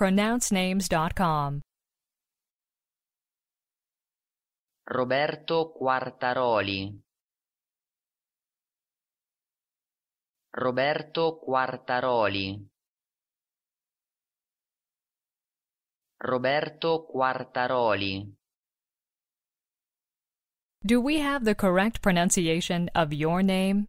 pronouncenames.com. Roberto Quartaroli Roberto Quartaroli Roberto Quartaroli Do we have the correct pronunciation of your name?